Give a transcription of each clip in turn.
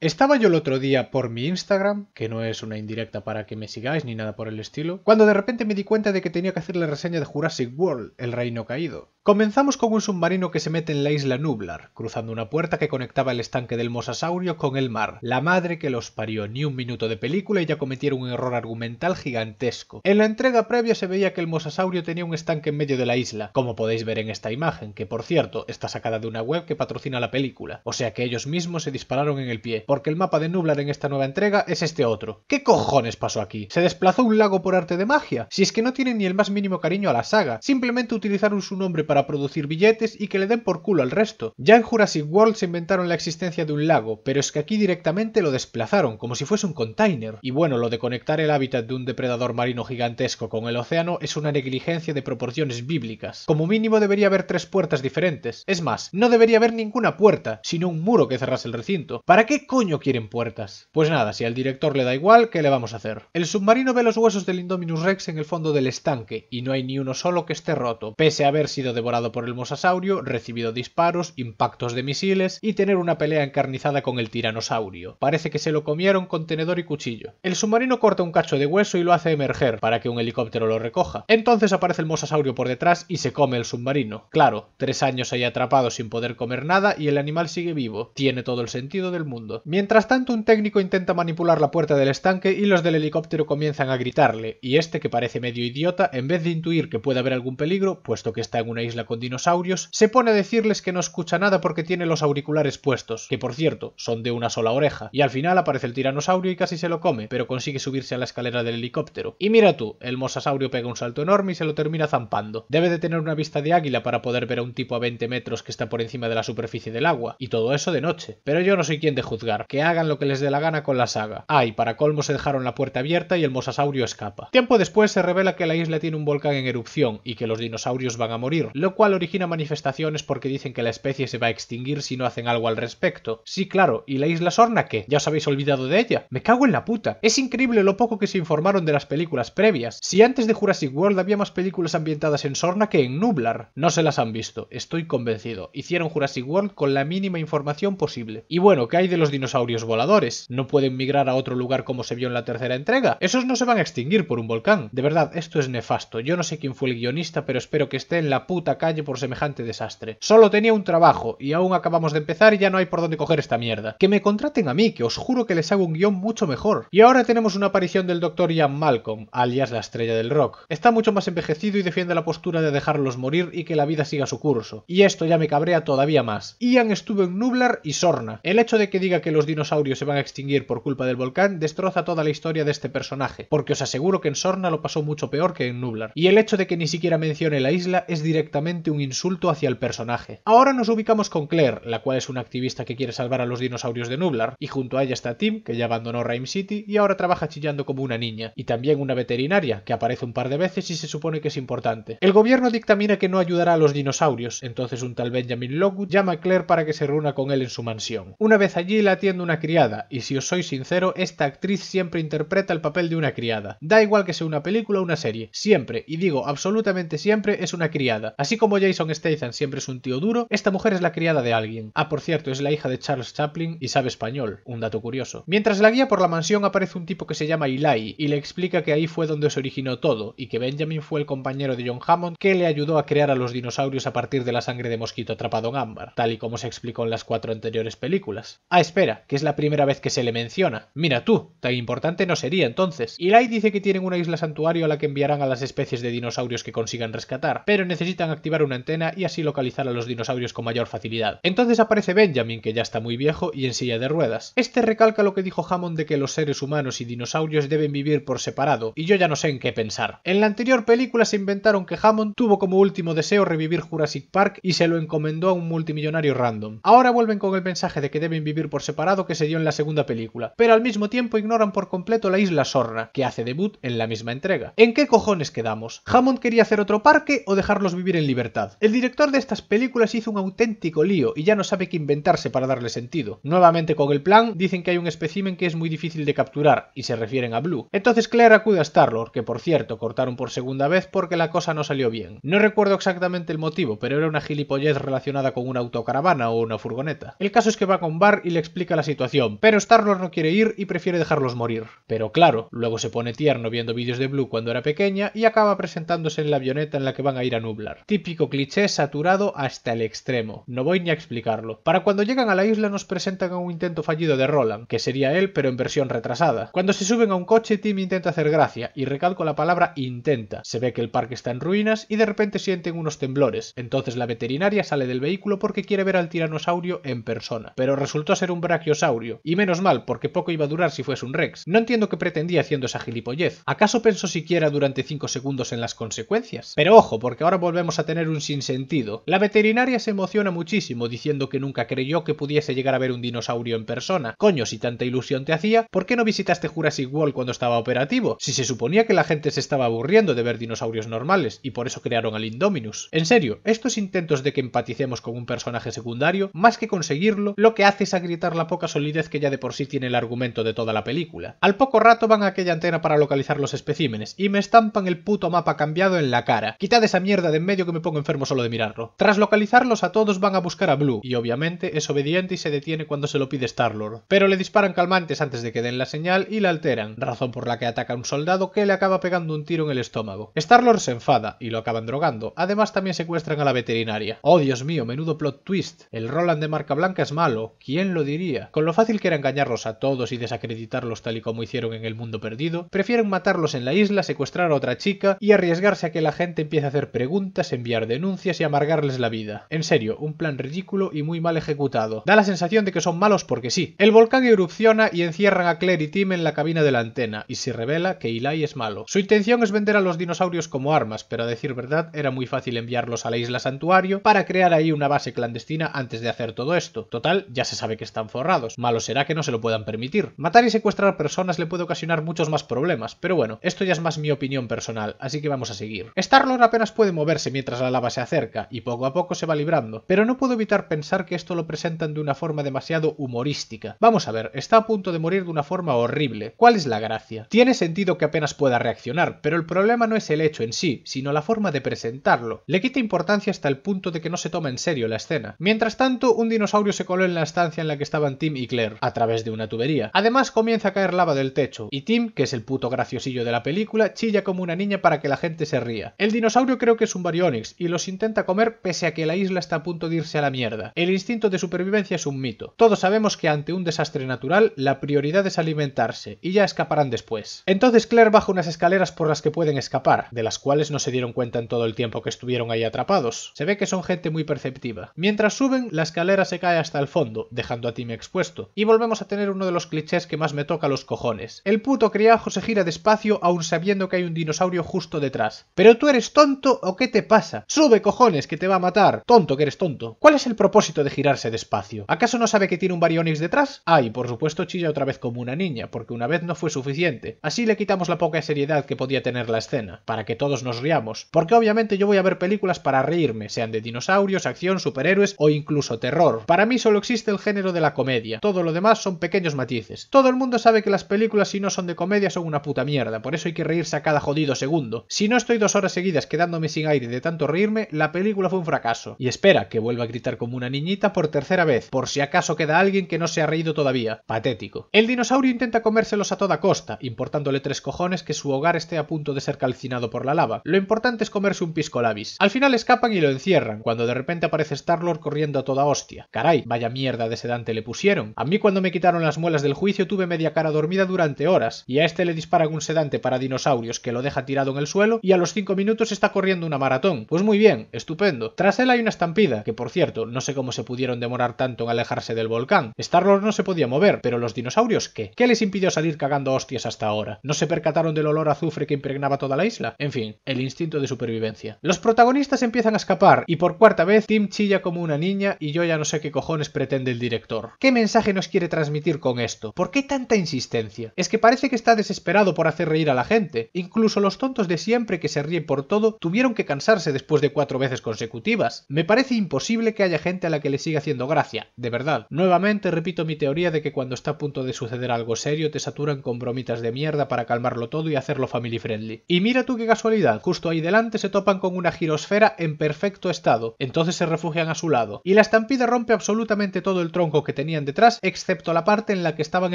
Estaba yo el otro día por mi Instagram, que no es una indirecta para que me sigáis ni nada por el estilo, cuando de repente me di cuenta de que tenía que hacer la reseña de Jurassic World, El Reino Caído. Comenzamos con un submarino que se mete en la isla Nublar, cruzando una puerta que conectaba el estanque del mosasaurio con el mar. La madre que los parió ni un minuto de película y ya cometieron un error argumental gigantesco. En la entrega previa se veía que el mosasaurio tenía un estanque en medio de la isla, como podéis ver en esta imagen, que por cierto está sacada de una web que patrocina la película. O sea que ellos mismos se dispararon en el pie, porque el mapa de Nublar en esta nueva entrega es este otro. ¿Qué cojones pasó aquí? ¿Se desplazó un lago por arte de magia? Si es que no tienen ni el más mínimo cariño a la saga, simplemente utilizaron su nombre para a producir billetes y que le den por culo al resto. Ya en Jurassic World se inventaron la existencia de un lago, pero es que aquí directamente lo desplazaron, como si fuese un container. Y bueno, lo de conectar el hábitat de un depredador marino gigantesco con el océano es una negligencia de proporciones bíblicas. Como mínimo debería haber tres puertas diferentes. Es más, no debería haber ninguna puerta, sino un muro que cerrase el recinto. ¿Para qué coño quieren puertas? Pues nada, si al director le da igual, ¿qué le vamos a hacer? El submarino ve los huesos del Indominus Rex en el fondo del estanque, y no hay ni uno solo que esté roto, pese a haber sido devorado por el mosasaurio, recibido disparos, impactos de misiles y tener una pelea encarnizada con el tiranosaurio. Parece que se lo comieron con tenedor y cuchillo. El submarino corta un cacho de hueso y lo hace emerger para que un helicóptero lo recoja. Entonces aparece el mosasaurio por detrás y se come el submarino. Claro, tres años ahí atrapado sin poder comer nada y el animal sigue vivo. Tiene todo el sentido del mundo. Mientras tanto, un técnico intenta manipular la puerta del estanque y los del helicóptero comienzan a gritarle, y este que parece medio idiota, en vez de intuir que puede haber algún peligro, puesto que está en una isla con dinosaurios, se pone a decirles que no escucha nada porque tiene los auriculares puestos, que por cierto, son de una sola oreja, y al final aparece el tiranosaurio y casi se lo come, pero consigue subirse a la escalera del helicóptero. Y mira tú, el mosasaurio pega un salto enorme y se lo termina zampando. Debe de tener una vista de águila para poder ver a un tipo a 20 metros que está por encima de la superficie del agua, y todo eso de noche. Pero yo no soy quien de juzgar, que hagan lo que les dé la gana con la saga. Ay, para colmo se dejaron la puerta abierta y el mosasaurio escapa. Tiempo después se revela que la isla tiene un volcán en erupción y que los dinosaurios van a morir, lo cual origina manifestaciones porque dicen que la especie se va a extinguir si no hacen algo al respecto. Sí, claro, ¿y la isla Sorna qué? ¿Ya os habéis olvidado de ella? Me cago en la puta. Es increíble lo poco que se informaron de las películas previas. Si antes de Jurassic World había más películas ambientadas en Sorna que en Nublar. No se las han visto, estoy convencido. Hicieron Jurassic World con la mínima información posible. Y bueno, ¿qué hay de los dinosaurios voladores? ¿No pueden migrar a otro lugar como se vio en la tercera entrega? Esos no se van a extinguir por un volcán. De verdad, esto es nefasto. Yo no sé quién fue el guionista, pero espero que esté en la puta calle por semejante desastre. Solo tenía un trabajo y aún acabamos de empezar y ya no hay por dónde coger esta mierda. Que me contraten a mí, que os juro que les hago un guión mucho mejor. Y ahora tenemos una aparición del doctor Ian Malcolm, alias la estrella del rock. Está mucho más envejecido y defiende la postura de dejarlos morir y que la vida siga su curso. Y esto ya me cabrea todavía más. Ian estuvo en Nublar y Sorna. El hecho de que diga que los dinosaurios se van a extinguir por culpa del volcán destroza toda la historia de este personaje, porque os aseguro que en Sorna lo pasó mucho peor que en Nublar. Y el hecho de que ni siquiera mencione la isla es directamente un insulto hacia el personaje. Ahora nos ubicamos con Claire, la cual es una activista que quiere salvar a los dinosaurios de Nublar, y junto a ella está Tim, que ya abandonó Rime City y ahora trabaja chillando como una niña, y también una veterinaria, que aparece un par de veces y se supone que es importante. El gobierno dictamina que no ayudará a los dinosaurios, entonces un tal Benjamin Lockwood llama a Claire para que se reúna con él en su mansión. Una vez allí la atiende una criada, y si os soy sincero, esta actriz siempre interpreta el papel de una criada. Da igual que sea una película o una serie, siempre, y digo absolutamente siempre, es una criada. Así como Jason Statham siempre es un tío duro, esta mujer es la criada de alguien. Ah, por cierto, es la hija de Charles Chaplin y sabe español, un dato curioso. Mientras la guía por la mansión aparece un tipo que se llama Eli y le explica que ahí fue donde se originó todo y que Benjamin fue el compañero de John Hammond que le ayudó a crear a los dinosaurios a partir de la sangre de mosquito atrapado en ámbar, tal y como se explicó en las cuatro anteriores películas. Ah, espera, que es la primera vez que se le menciona. Mira tú, tan importante no sería entonces. Eli dice que tienen una isla santuario a la que enviarán a las especies de dinosaurios que consigan rescatar, pero necesitan activar una antena y así localizar a los dinosaurios con mayor facilidad. Entonces aparece Benjamin, que ya está muy viejo y en silla de ruedas. Este recalca lo que dijo Hammond de que los seres humanos y dinosaurios deben vivir por separado, y yo ya no sé en qué pensar. En la anterior película se inventaron que Hammond tuvo como último deseo revivir Jurassic Park y se lo encomendó a un multimillonario random. Ahora vuelven con el mensaje de que deben vivir por separado que se dio en la segunda película, pero al mismo tiempo ignoran por completo la isla Sorna, que hace debut en la misma entrega. ¿En qué cojones quedamos? ¿Hammond quería hacer otro parque o dejarlos vivir en libertad. El director de estas películas hizo un auténtico lío y ya no sabe qué inventarse para darle sentido. Nuevamente con el plan, dicen que hay un espécimen que es muy difícil de capturar y se refieren a Blue. Entonces Claire acude a Starlord, que por cierto cortaron por segunda vez porque la cosa no salió bien. No recuerdo exactamente el motivo, pero era una gilipollez relacionada con una autocaravana o una furgoneta. El caso es que va con Bar y le explica la situación, pero Starlord no quiere ir y prefiere dejarlos morir. Pero claro, luego se pone tierno viendo vídeos de Blue cuando era pequeña y acaba presentándose en la avioneta en la que van a ir a nublar típico cliché saturado hasta el extremo. No voy ni a explicarlo. Para cuando llegan a la isla nos presentan a un intento fallido de Roland, que sería él pero en versión retrasada. Cuando se suben a un coche, Tim intenta hacer gracia, y recalco la palabra intenta. Se ve que el parque está en ruinas y de repente sienten unos temblores. Entonces la veterinaria sale del vehículo porque quiere ver al tiranosaurio en persona. Pero resultó ser un brachiosaurio. Y menos mal, porque poco iba a durar si fuese un rex. No entiendo qué pretendía haciendo esa gilipollez. ¿Acaso pensó siquiera durante 5 segundos en las consecuencias? Pero ojo, porque ahora volvemos a tener un sinsentido. La veterinaria se emociona muchísimo diciendo que nunca creyó que pudiese llegar a ver un dinosaurio en persona. Coño, si tanta ilusión te hacía, ¿por qué no visitaste Jurassic World cuando estaba operativo? Si se suponía que la gente se estaba aburriendo de ver dinosaurios normales y por eso crearon al Indominus. En serio, estos intentos de que empaticemos con un personaje secundario, más que conseguirlo, lo que hace es agrietar la poca solidez que ya de por sí tiene el argumento de toda la película. Al poco rato van a aquella antena para localizar los especímenes y me estampan el puto mapa cambiado en la cara. Quitad esa mierda de en medio me pongo enfermo solo de mirarlo. Tras localizarlos a todos van a buscar a Blue, y obviamente es obediente y se detiene cuando se lo pide Starlord. Pero le disparan calmantes antes de que den la señal y la alteran, razón por la que ataca a un soldado que le acaba pegando un tiro en el estómago. Starlord se enfada y lo acaban drogando, además también secuestran a la veterinaria. Oh Dios mío, menudo plot twist. El Roland de marca blanca es malo, ¿quién lo diría? Con lo fácil que era engañarlos a todos y desacreditarlos tal y como hicieron en el mundo perdido, prefieren matarlos en la isla, secuestrar a otra chica y arriesgarse a que la gente empiece a hacer preguntas, enviar denuncias y amargarles la vida. En serio, un plan ridículo y muy mal ejecutado. Da la sensación de que son malos porque sí. El volcán erupciona y encierran a Claire y Tim en la cabina de la antena, y se revela que Eli es malo. Su intención es vender a los dinosaurios como armas, pero a decir verdad, era muy fácil enviarlos a la isla santuario para crear ahí una base clandestina antes de hacer todo esto. Total, ya se sabe que están forrados. Malo será que no se lo puedan permitir. Matar y secuestrar personas le puede ocasionar muchos más problemas, pero bueno, esto ya es más mi opinión personal, así que vamos a seguir. Starlord apenas puede moverse mientras la lava se acerca y poco a poco se va librando, pero no puedo evitar pensar que esto lo presentan de una forma demasiado humorística. Vamos a ver, está a punto de morir de una forma horrible. ¿Cuál es la gracia? Tiene sentido que apenas pueda reaccionar, pero el problema no es el hecho en sí, sino la forma de presentarlo. Le quita importancia hasta el punto de que no se toma en serio la escena. Mientras tanto, un dinosaurio se coló en la estancia en la que estaban Tim y Claire, a través de una tubería. Además, comienza a caer lava del techo, y Tim, que es el puto graciosillo de la película, chilla como una niña para que la gente se ría. El dinosaurio creo que es un varón y los intenta comer pese a que la isla está a punto de irse a la mierda. El instinto de supervivencia es un mito. Todos sabemos que ante un desastre natural la prioridad es alimentarse y ya escaparán después. Entonces Claire baja unas escaleras por las que pueden escapar, de las cuales no se dieron cuenta en todo el tiempo que estuvieron ahí atrapados. Se ve que son gente muy perceptiva. Mientras suben, la escalera se cae hasta el fondo, dejando a Tim expuesto. Y volvemos a tener uno de los clichés que más me toca los cojones. El puto criajo se gira despacio aún sabiendo que hay un dinosaurio justo detrás. ¿Pero tú eres tonto o qué te pasa? Sube, cojones, que te va a matar. Tonto, que eres tonto. ¿Cuál es el propósito de girarse despacio? ¿Acaso no sabe que tiene un Baryonyx detrás? Ay, por supuesto chilla otra vez como una niña, porque una vez no fue suficiente. Así le quitamos la poca seriedad que podía tener la escena, para que todos nos riamos. Porque obviamente yo voy a ver películas para reírme, sean de dinosaurios, acción, superhéroes o incluso terror. Para mí solo existe el género de la comedia. Todo lo demás son pequeños matices. Todo el mundo sabe que las películas si no son de comedia son una puta mierda, por eso hay que reírse a cada jodido segundo. Si no estoy dos horas seguidas quedándome sin aire de tanto reírme, la película fue un fracaso. Y espera que vuelva a gritar como una niñita por tercera vez, por si acaso queda alguien que no se ha reído todavía. Patético. El dinosaurio intenta comérselos a toda costa, importándole tres cojones que su hogar esté a punto de ser calcinado por la lava. Lo importante es comerse un pisco labis. Al final escapan y lo encierran, cuando de repente aparece Starlord corriendo a toda hostia. Caray, vaya mierda de sedante le pusieron. A mí cuando me quitaron las muelas del juicio tuve media cara dormida durante horas, y a este le disparan un sedante para dinosaurios que lo deja tirado en el suelo, y a los cinco minutos está corriendo una maratón. Pues muy bien, estupendo. Tras él hay una estampida, que por cierto, no sé cómo se pudieron demorar tanto en alejarse del volcán. Star-Lord no se podía mover, pero los dinosaurios, ¿qué? ¿Qué les impidió salir cagando hostias hasta ahora? ¿No se percataron del olor azufre que impregnaba toda la isla? En fin, el instinto de supervivencia. Los protagonistas empiezan a escapar, y por cuarta vez Tim chilla como una niña y yo ya no sé qué cojones pretende el director. ¿Qué mensaje nos quiere transmitir con esto? ¿Por qué tanta insistencia? Es que parece que está desesperado por hacer reír a la gente. Incluso los tontos de siempre que se ríen por todo tuvieron que cansarse de después de cuatro veces consecutivas. Me parece imposible que haya gente a la que le siga haciendo gracia, de verdad. Nuevamente repito mi teoría de que cuando está a punto de suceder algo serio te saturan con bromitas de mierda para calmarlo todo y hacerlo family friendly. Y mira tú qué casualidad, justo ahí delante se topan con una girosfera en perfecto estado, entonces se refugian a su lado, y la estampida rompe absolutamente todo el tronco que tenían detrás, excepto la parte en la que estaban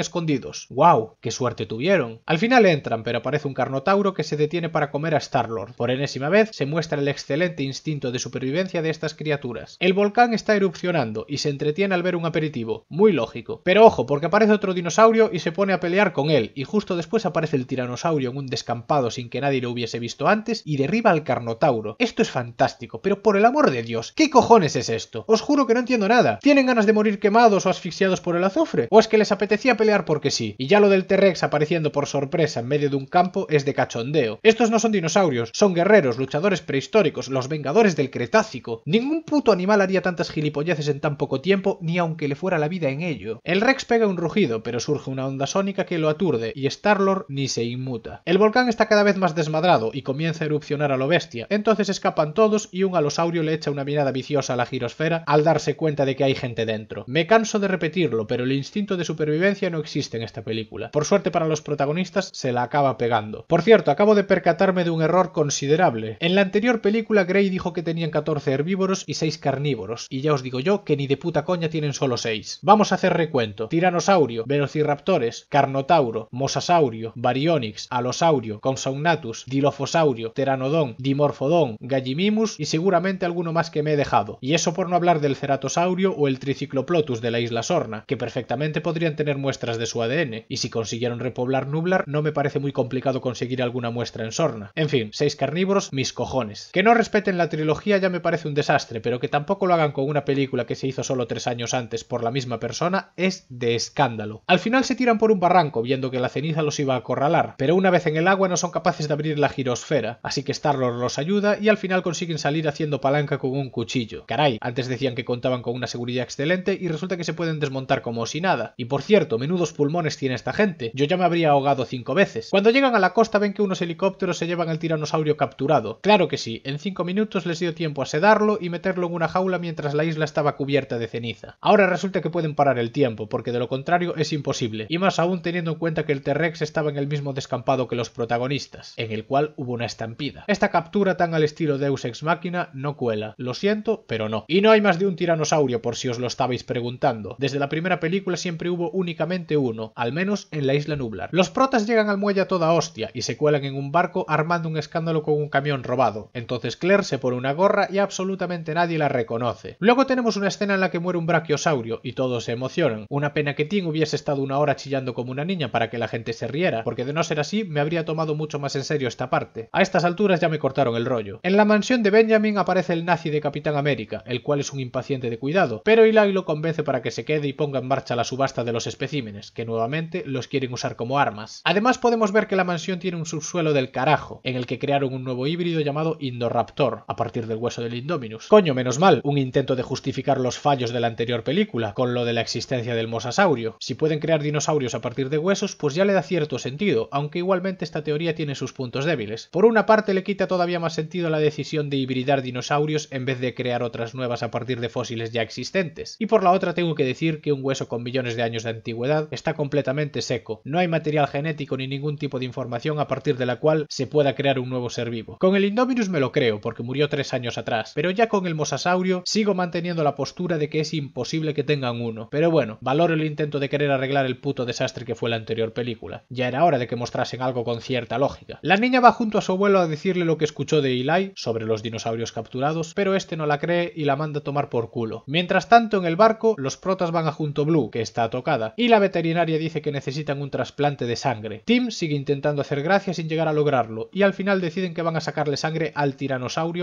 escondidos. ¡Wow! ¡Qué suerte tuvieron! Al final entran, pero aparece un carnotauro que se detiene para comer a Starlord. Por enésima vez se muestra el excelente instinto de supervivencia de estas criaturas. El volcán está erupcionando y se entretiene al ver un aperitivo, muy lógico. Pero ojo, porque aparece otro dinosaurio y se pone a pelear con él, y justo después aparece el tiranosaurio en un descampado sin que nadie lo hubiese visto antes y derriba al carnotauro. Esto es fantástico, pero por el amor de Dios, ¿qué cojones es esto? Os juro que no entiendo nada. ¿Tienen ganas de morir quemados o asfixiados por el azufre? ¿O es que les apetecía pelear porque sí? Y ya lo del T-Rex apareciendo por sorpresa en medio de un campo es de cachondeo. Estos no son dinosaurios, son guerreros, luchadores prehistóricos los Vengadores del Cretácico. Ningún puto animal haría tantas gilipolleces en tan poco tiempo, ni aunque le fuera la vida en ello. El Rex pega un rugido, pero surge una onda sónica que lo aturde, y Star-Lord ni se inmuta. El volcán está cada vez más desmadrado y comienza a erupcionar a lo bestia. Entonces escapan todos y un alosaurio le echa una mirada viciosa a la girosfera al darse cuenta de que hay gente dentro. Me canso de repetirlo, pero el instinto de supervivencia no existe en esta película. Por suerte para los protagonistas, se la acaba pegando. Por cierto, acabo de percatarme de un error considerable. En la anterior película película Grey dijo que tenían 14 herbívoros y 6 carnívoros, y ya os digo yo que ni de puta coña tienen solo 6. Vamos a hacer recuento. Tiranosaurio, Velociraptores, Carnotauro, Mosasaurio, Baryonyx, Alosaurio, Consognatus, Dilophosaurio, teranodón, Dimorphodon, Gallimimus y seguramente alguno más que me he dejado. Y eso por no hablar del Ceratosaurio o el Tricicloplotus de la isla Sorna, que perfectamente podrían tener muestras de su ADN, y si consiguieron repoblar Nublar no me parece muy complicado conseguir alguna muestra en Sorna. En fin, 6 carnívoros, mis cojones. Que no respeten la trilogía ya me parece un desastre, pero que tampoco lo hagan con una película que se hizo solo tres años antes por la misma persona es de escándalo. Al final se tiran por un barranco viendo que la ceniza los iba a acorralar, pero una vez en el agua no son capaces de abrir la girosfera, así que Starlord los ayuda y al final consiguen salir haciendo palanca con un cuchillo. Caray, antes decían que contaban con una seguridad excelente y resulta que se pueden desmontar como si nada. Y por cierto, menudos pulmones tiene esta gente, yo ya me habría ahogado cinco veces. Cuando llegan a la costa ven que unos helicópteros se llevan al tiranosaurio capturado. Claro que sí, cinco minutos les dio tiempo a sedarlo y meterlo en una jaula mientras la isla estaba cubierta de ceniza. Ahora resulta que pueden parar el tiempo, porque de lo contrario es imposible, y más aún teniendo en cuenta que el T-Rex estaba en el mismo descampado que los protagonistas, en el cual hubo una estampida. Esta captura tan al estilo de Ex Machina no cuela, lo siento, pero no. Y no hay más de un tiranosaurio por si os lo estabais preguntando. Desde la primera película siempre hubo únicamente uno, al menos en la isla nublar. Los protas llegan al muelle a toda hostia y se cuelan en un barco armando un escándalo con un camión robado. Entonces se por una gorra y absolutamente nadie la reconoce. Luego tenemos una escena en la que muere un brachiosaurio y todos se emocionan. Una pena que Tim hubiese estado una hora chillando como una niña para que la gente se riera, porque de no ser así me habría tomado mucho más en serio esta parte. A estas alturas ya me cortaron el rollo. En la mansión de Benjamin aparece el nazi de Capitán América, el cual es un impaciente de cuidado, pero Eli lo convence para que se quede y ponga en marcha la subasta de los especímenes, que nuevamente los quieren usar como armas. Además podemos ver que la mansión tiene un subsuelo del carajo, en el que crearon un nuevo híbrido llamado Indorra a partir del hueso del Indominus. Coño, menos mal, un intento de justificar los fallos de la anterior película, con lo de la existencia del mosasaurio. Si pueden crear dinosaurios a partir de huesos, pues ya le da cierto sentido, aunque igualmente esta teoría tiene sus puntos débiles. Por una parte le quita todavía más sentido la decisión de hibridar dinosaurios en vez de crear otras nuevas a partir de fósiles ya existentes. Y por la otra tengo que decir que un hueso con millones de años de antigüedad está completamente seco. No hay material genético ni ningún tipo de información a partir de la cual se pueda crear un nuevo ser vivo. Con el Indominus me lo creo, porque murió tres años atrás, pero ya con el mosasaurio sigo manteniendo la postura de que es imposible que tengan uno. Pero bueno, valoro el intento de querer arreglar el puto desastre que fue la anterior película. Ya era hora de que mostrasen algo con cierta lógica. La niña va junto a su abuelo a decirle lo que escuchó de Eli sobre los dinosaurios capturados, pero este no la cree y la manda a tomar por culo. Mientras tanto, en el barco, los protas van a junto Blue, que está tocada, y la veterinaria dice que necesitan un trasplante de sangre. Tim sigue intentando hacer gracia sin llegar a lograrlo, y al final deciden que van a sacarle sangre al tirar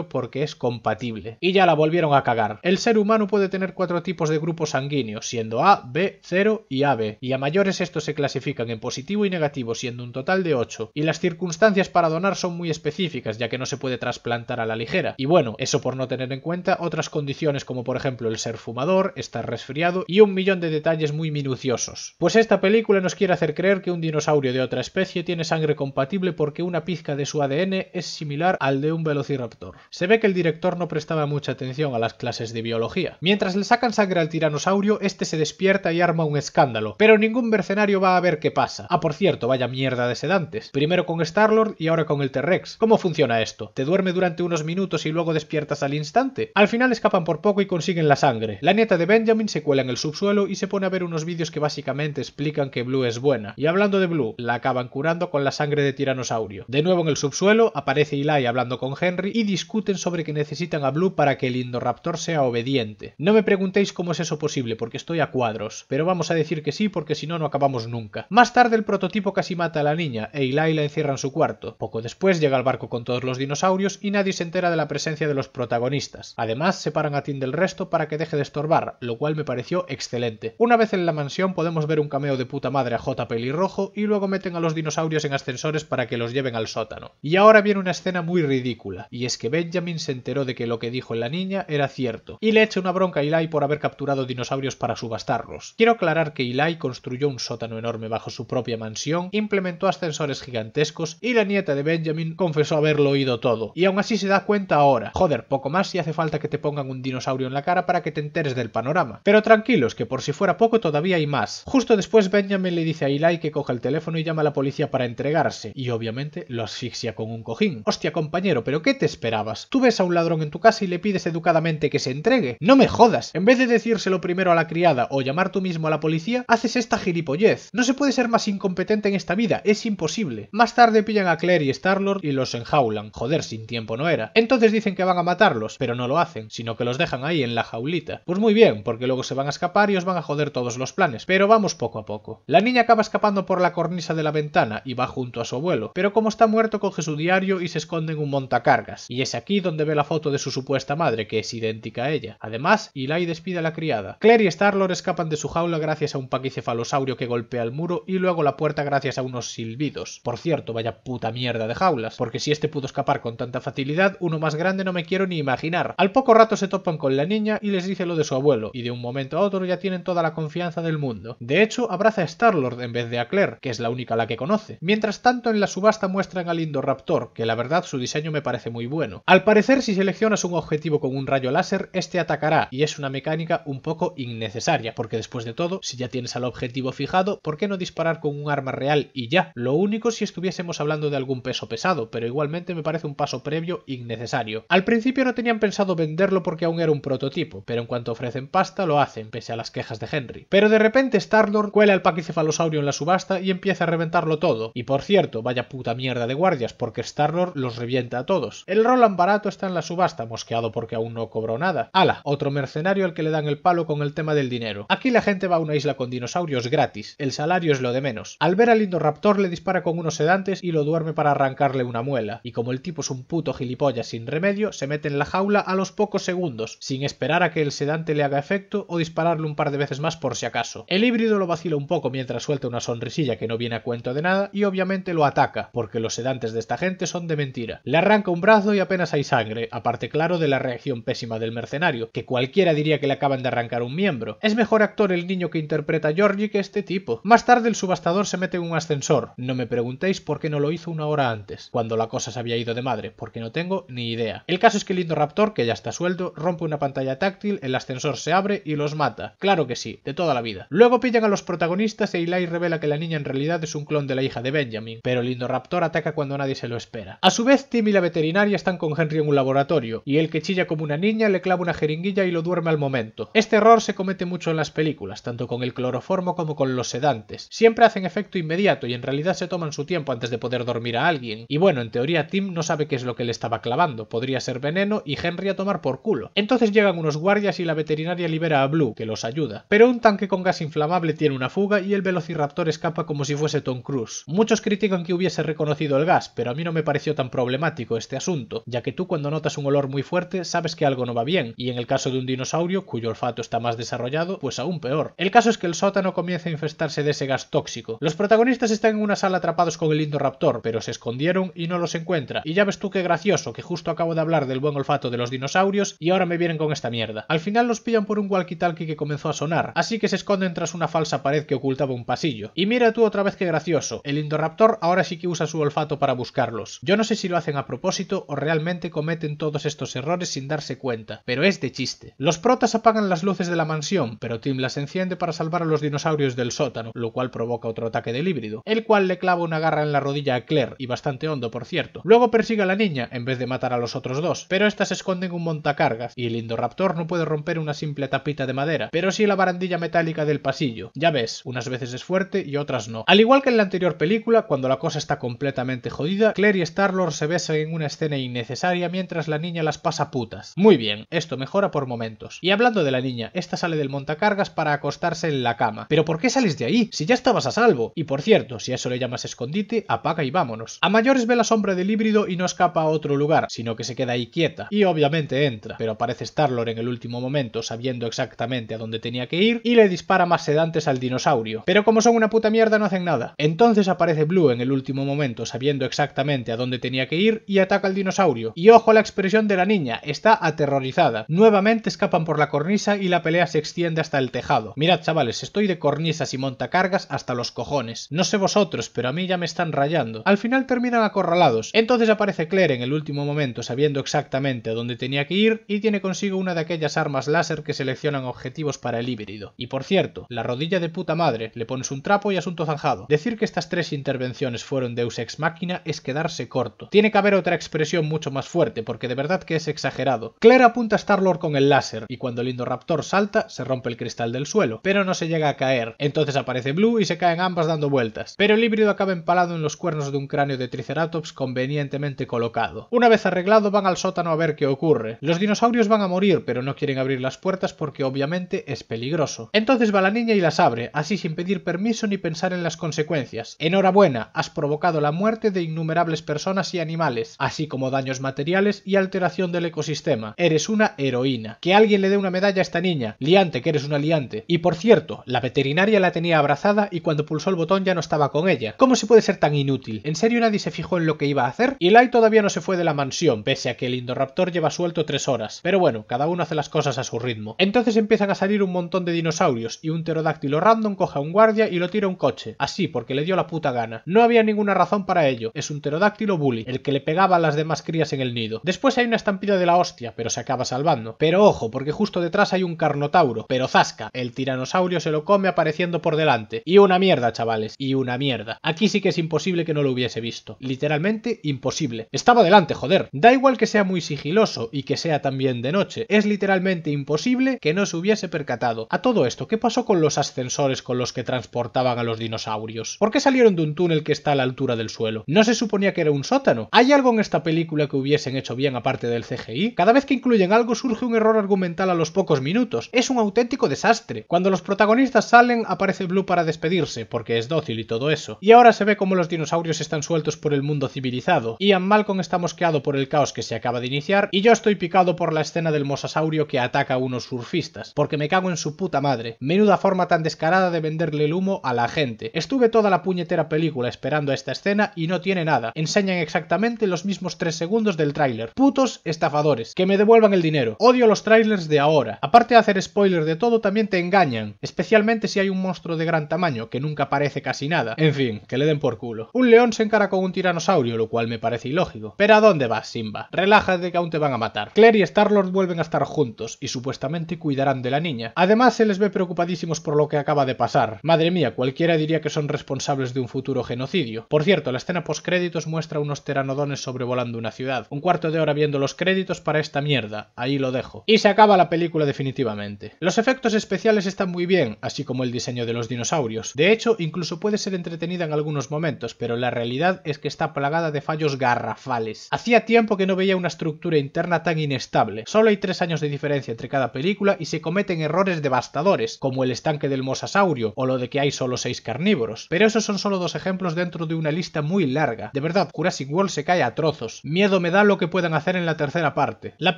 porque es compatible. Y ya la volvieron a cagar. El ser humano puede tener cuatro tipos de grupos sanguíneos, siendo A, B, 0 y AB. Y a mayores estos se clasifican en positivo y negativo, siendo un total de 8. Y las circunstancias para donar son muy específicas, ya que no se puede trasplantar a la ligera. Y bueno, eso por no tener en cuenta otras condiciones como por ejemplo el ser fumador, estar resfriado y un millón de detalles muy minuciosos. Pues esta película nos quiere hacer creer que un dinosaurio de otra especie tiene sangre compatible porque una pizca de su ADN es similar al de un velociraptor se ve que el director no prestaba mucha atención a las clases de biología. Mientras le sacan sangre al tiranosaurio, este se despierta y arma un escándalo, pero ningún mercenario va a ver qué pasa. Ah, por cierto, vaya mierda de sedantes. Primero con Starlord y ahora con el T-Rex. ¿Cómo funciona esto? ¿Te duerme durante unos minutos y luego despiertas al instante? Al final escapan por poco y consiguen la sangre. La nieta de Benjamin se cuela en el subsuelo y se pone a ver unos vídeos que básicamente explican que Blue es buena. Y hablando de Blue, la acaban curando con la sangre de tiranosaurio. De nuevo en el subsuelo aparece Eli hablando con Henry y discuten sobre que necesitan a Blue para que el Indoraptor sea obediente. No me preguntéis cómo es eso posible, porque estoy a cuadros, pero vamos a decir que sí, porque si no, no acabamos nunca. Más tarde el prototipo casi mata a la niña, e Eli la encierra en su cuarto. Poco después llega el barco con todos los dinosaurios y nadie se entera de la presencia de los protagonistas. Además, separan a Tim del resto para que deje de estorbar, lo cual me pareció excelente. Una vez en la mansión podemos ver un cameo de puta madre a J. Pelirrojo y luego meten a los dinosaurios en ascensores para que los lleven al sótano. Y ahora viene una escena muy ridícula, y es que Benjamin se enteró de que lo que dijo la niña era cierto, y le echa una bronca a Eli por haber capturado dinosaurios para subastarlos. Quiero aclarar que Eli construyó un sótano enorme bajo su propia mansión, implementó ascensores gigantescos y la nieta de Benjamin confesó haberlo oído todo, y aún así se da cuenta ahora. Joder, poco más si hace falta que te pongan un dinosaurio en la cara para que te enteres del panorama. Pero tranquilos, que por si fuera poco todavía hay más. Justo después Benjamin le dice a Eli que coja el teléfono y llama a la policía para entregarse, y obviamente lo asfixia con un cojín. Hostia compañero, pero ¿qué te esperabas. Tú ves a un ladrón en tu casa y le pides educadamente que se entregue. No me jodas. En vez de decírselo primero a la criada o llamar tú mismo a la policía, haces esta gilipollez. No se puede ser más incompetente en esta vida, es imposible. Más tarde pillan a Claire y Starlord y los enjaulan. Joder, sin tiempo no era. Entonces dicen que van a matarlos, pero no lo hacen, sino que los dejan ahí en la jaulita. Pues muy bien, porque luego se van a escapar y os van a joder todos los planes, pero vamos poco a poco. La niña acaba escapando por la cornisa de la ventana y va junto a su abuelo, pero como está muerto coge su diario y se esconde en un montacargas y es aquí donde ve la foto de su supuesta madre, que es idéntica a ella. Además, Eli despide a la criada. Claire y Starlord escapan de su jaula gracias a un paquicefalosaurio que golpea el muro y luego la puerta gracias a unos silbidos. Por cierto, vaya puta mierda de jaulas, porque si este pudo escapar con tanta facilidad, uno más grande no me quiero ni imaginar. Al poco rato se topan con la niña y les dice lo de su abuelo, y de un momento a otro ya tienen toda la confianza del mundo. De hecho, abraza a Starlord en vez de a Claire, que es la única la que conoce. Mientras tanto, en la subasta muestran al raptor, que la verdad su diseño me parece muy bueno. Al parecer, si seleccionas un objetivo con un rayo láser, este atacará, y es una mecánica un poco innecesaria, porque después de todo, si ya tienes al objetivo fijado, ¿por qué no disparar con un arma real y ya? Lo único si estuviésemos hablando de algún peso pesado, pero igualmente me parece un paso previo innecesario. Al principio no tenían pensado venderlo porque aún era un prototipo, pero en cuanto ofrecen pasta lo hacen, pese a las quejas de Henry. Pero de repente Starlord cuela el paquicefalosaurio en la subasta y empieza a reventarlo todo. Y por cierto, vaya puta mierda de guardias, porque Starlord los revienta a todos. El el Roland barato está en la subasta, mosqueado porque aún no cobró nada. Ala, otro mercenario al que le dan el palo con el tema del dinero. Aquí la gente va a una isla con dinosaurios gratis, el salario es lo de menos. Al ver al lindo raptor le dispara con unos sedantes y lo duerme para arrancarle una muela. Y como el tipo es un puto gilipollas sin remedio, se mete en la jaula a los pocos segundos, sin esperar a que el sedante le haga efecto o dispararle un par de veces más por si acaso. El híbrido lo vacila un poco mientras suelta una sonrisilla que no viene a cuento de nada y obviamente lo ataca, porque los sedantes de esta gente son de mentira. Le arranca un brazo y apenas hay sangre, aparte claro de la reacción pésima del mercenario, que cualquiera diría que le acaban de arrancar un miembro. Es mejor actor el niño que interpreta a Georgie que este tipo. Más tarde el subastador se mete en un ascensor. No me preguntéis por qué no lo hizo una hora antes, cuando la cosa se había ido de madre, porque no tengo ni idea. El caso es que el lindo raptor, que ya está suelto, rompe una pantalla táctil, el ascensor se abre y los mata. Claro que sí, de toda la vida. Luego pillan a los protagonistas e Eli revela que la niña en realidad es un clon de la hija de Benjamin, pero el lindo raptor ataca cuando nadie se lo espera. A su vez, y la veterinaria están con Henry en un laboratorio, y el que chilla como una niña le clava una jeringuilla y lo duerme al momento. Este error se comete mucho en las películas, tanto con el cloroformo como con los sedantes. Siempre hacen efecto inmediato y en realidad se toman su tiempo antes de poder dormir a alguien. Y bueno, en teoría Tim no sabe qué es lo que le estaba clavando, podría ser veneno y Henry a tomar por culo. Entonces llegan unos guardias y la veterinaria libera a Blue, que los ayuda. Pero un tanque con gas inflamable tiene una fuga y el velociraptor escapa como si fuese Tom Cruise. Muchos critican que hubiese reconocido el gas, pero a mí no me pareció tan problemático este asunto ya que tú cuando notas un olor muy fuerte sabes que algo no va bien, y en el caso de un dinosaurio, cuyo olfato está más desarrollado, pues aún peor. El caso es que el sótano comienza a infestarse de ese gas tóxico. Los protagonistas están en una sala atrapados con el Indoraptor, pero se escondieron y no los encuentra. Y ya ves tú qué gracioso, que justo acabo de hablar del buen olfato de los dinosaurios y ahora me vienen con esta mierda. Al final los pillan por un walkie-talkie que comenzó a sonar, así que se esconden tras una falsa pared que ocultaba un pasillo. Y mira tú otra vez qué gracioso, el Indoraptor ahora sí que usa su olfato para buscarlos. Yo no sé si lo hacen a propósito o realmente cometen todos estos errores sin darse cuenta, pero es de chiste. Los protas apagan las luces de la mansión, pero Tim las enciende para salvar a los dinosaurios del sótano, lo cual provoca otro ataque del híbrido, el cual le clava una garra en la rodilla a Claire, y bastante hondo por cierto. Luego persigue a la niña, en vez de matar a los otros dos, pero estas esconden un montacargas, y el raptor no puede romper una simple tapita de madera, pero sí la barandilla metálica del pasillo. Ya ves, unas veces es fuerte y otras no. Al igual que en la anterior película, cuando la cosa está completamente jodida, Claire y Starlord se besan en una escena innecesaria mientras la niña las pasa putas. Muy bien, esto mejora por momentos. Y hablando de la niña, esta sale del montacargas para acostarse en la cama. ¿Pero por qué sales de ahí? Si ya estabas a salvo. Y por cierto, si a eso le llamas escondite, apaga y vámonos. A mayores ve la sombra del híbrido y no escapa a otro lugar, sino que se queda ahí quieta. Y obviamente entra, pero aparece Starlord en el último momento, sabiendo exactamente a dónde tenía que ir, y le dispara más sedantes al dinosaurio. Pero como son una puta mierda, no hacen nada. Entonces aparece Blue en el último momento, sabiendo exactamente a dónde tenía que ir, y ataca al dinosaurio y ojo a la expresión de la niña, está aterrorizada. Nuevamente escapan por la cornisa y la pelea se extiende hasta el tejado. Mirad chavales, estoy de cornisas y montacargas hasta los cojones. No sé vosotros, pero a mí ya me están rayando. Al final terminan acorralados. Entonces aparece Claire en el último momento sabiendo exactamente a dónde tenía que ir y tiene consigo una de aquellas armas láser que seleccionan objetivos para el híbrido. Y por cierto, la rodilla de puta madre, le pones un trapo y asunto zanjado. Decir que estas tres intervenciones fueron deus ex máquina es quedarse corto. Tiene que haber otra expresión mucho más fuerte, porque de verdad que es exagerado. Claire apunta a Star-Lord con el láser, y cuando el Indoraptor salta, se rompe el cristal del suelo, pero no se llega a caer. Entonces aparece Blue y se caen ambas dando vueltas, pero el híbrido acaba empalado en los cuernos de un cráneo de Triceratops convenientemente colocado. Una vez arreglado, van al sótano a ver qué ocurre. Los dinosaurios van a morir, pero no quieren abrir las puertas porque obviamente es peligroso. Entonces va la niña y las abre, así sin pedir permiso ni pensar en las consecuencias. Enhorabuena, has provocado la muerte de innumerables personas y animales, así como daños materiales y alteración del ecosistema. Eres una heroína. Que alguien le dé una medalla a esta niña. Liante, que eres una liante. Y por cierto, la veterinaria la tenía abrazada y cuando pulsó el botón ya no estaba con ella. ¿Cómo se puede ser tan inútil? ¿En serio nadie se fijó en lo que iba a hacer? Y Lai todavía no se fue de la mansión, pese a que el Indoraptor lleva suelto tres horas. Pero bueno, cada uno hace las cosas a su ritmo. Entonces empiezan a salir un montón de dinosaurios y un pterodáctilo random coge a un guardia y lo tira a un coche. Así, porque le dio la puta gana. No había ninguna razón para ello. Es un pterodáctilo bully, el que le pegaba a las demás crías en el nido. Después hay una estampida de la hostia, pero se acaba salvando. Pero ojo, porque justo detrás hay un carnotauro, pero zasca, el tiranosaurio se lo come apareciendo por delante. Y una mierda, chavales, y una mierda. Aquí sí que es imposible que no lo hubiese visto. Literalmente imposible. Estaba delante, joder. Da igual que sea muy sigiloso y que sea también de noche. Es literalmente imposible que no se hubiese percatado. A todo esto, ¿qué pasó con los ascensores con los que transportaban a los dinosaurios? ¿Por qué salieron de un túnel que está a la altura del suelo? ¿No se suponía que era un sótano? Hay algo en esta película que hubiesen hecho bien aparte del CGI? Cada vez que incluyen algo surge un error argumental a los pocos minutos. Es un auténtico desastre. Cuando los protagonistas salen, aparece Blue para despedirse, porque es dócil y todo eso. Y ahora se ve como los dinosaurios están sueltos por el mundo civilizado. Ian Malcolm está mosqueado por el caos que se acaba de iniciar, y yo estoy picado por la escena del mosasaurio que ataca a unos surfistas, porque me cago en su puta madre. Menuda forma tan descarada de venderle el humo a la gente. Estuve toda la puñetera película esperando a esta escena y no tiene nada. Enseñan exactamente los mismos tres segundos del tráiler. Putos estafadores, que me devuelvan el dinero. Odio los trailers de ahora. Aparte de hacer spoiler de todo, también te engañan. Especialmente si hay un monstruo de gran tamaño, que nunca parece casi nada. En fin, que le den por culo. Un león se encara con un tiranosaurio, lo cual me parece ilógico. Pero ¿a dónde vas, Simba? Relájate que aún te van a matar. Claire y Starlord vuelven a estar juntos, y supuestamente cuidarán de la niña. Además, se les ve preocupadísimos por lo que acaba de pasar. Madre mía, cualquiera diría que son responsables de un futuro genocidio. Por cierto, la escena post-créditos muestra unos teranodones sobrevolando una ciudad. Un cuarto de hora viendo los créditos para esta mierda. Ahí lo dejo. Y se acaba la película definitivamente. Los efectos especiales están muy bien, así como el diseño de los dinosaurios. De hecho, incluso puede ser entretenida en algunos momentos, pero la realidad es que está plagada de fallos garrafales. Hacía tiempo que no veía una estructura interna tan inestable. Solo hay tres años de diferencia entre cada película y se cometen errores devastadores, como el estanque del mosasaurio o lo de que hay solo seis carnívoros. Pero esos son solo dos ejemplos dentro de una lista muy larga. De verdad, Jurassic World se cae a trozos. Miedo me da lo que puedan hacer en la tercera parte. La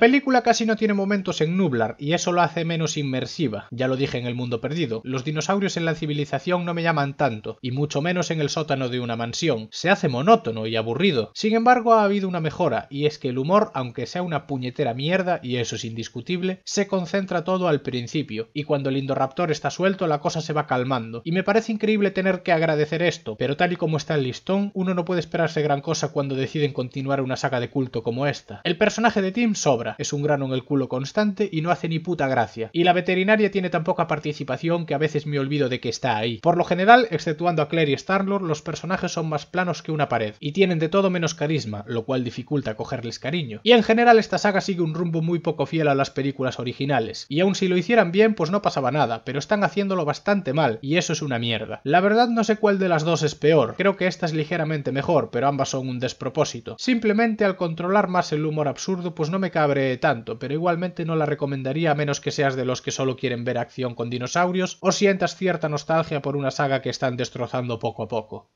película casi no tiene momentos en nublar y eso lo hace menos inmersiva. Ya lo dije en El Mundo Perdido, los dinosaurios en la civilización no me llaman tanto, y mucho menos en el sótano de una mansión. Se hace monótono y aburrido. Sin embargo, ha habido una mejora, y es que el humor, aunque sea una puñetera mierda, y eso es indiscutible, se concentra todo al principio, y cuando el Indoraptor está suelto la cosa se va calmando. Y me parece increíble tener que agradecer esto, pero tal y como está el listón, uno no puede esperarse gran cosa cuando deciden continuar una saga de culto como esta. El personaje de Tim sobra, es un grano en el culo constante y no hace ni puta gracia. Y la veterinaria tiene tan poca participación que a veces me olvido de que está ahí. Por lo general, exceptuando a Claire y Starlord, los personajes son más planos que una pared y tienen de todo menos carisma, lo cual dificulta cogerles cariño. Y en general esta saga sigue un rumbo muy poco fiel a las películas originales, y aun si lo hicieran bien pues no pasaba nada, pero están haciéndolo bastante mal, y eso es una mierda. La verdad no sé cuál de las dos es peor, creo que esta es ligeramente mejor, pero ambas son un despropósito. Simplemente al controlar más el humor absurdo pues no me cabre tanto, pero igualmente no la recomendaría a menos que seas de los que solo quieren ver acción con dinosaurios o sientas cierta nostalgia por una saga que están destrozando poco a poco.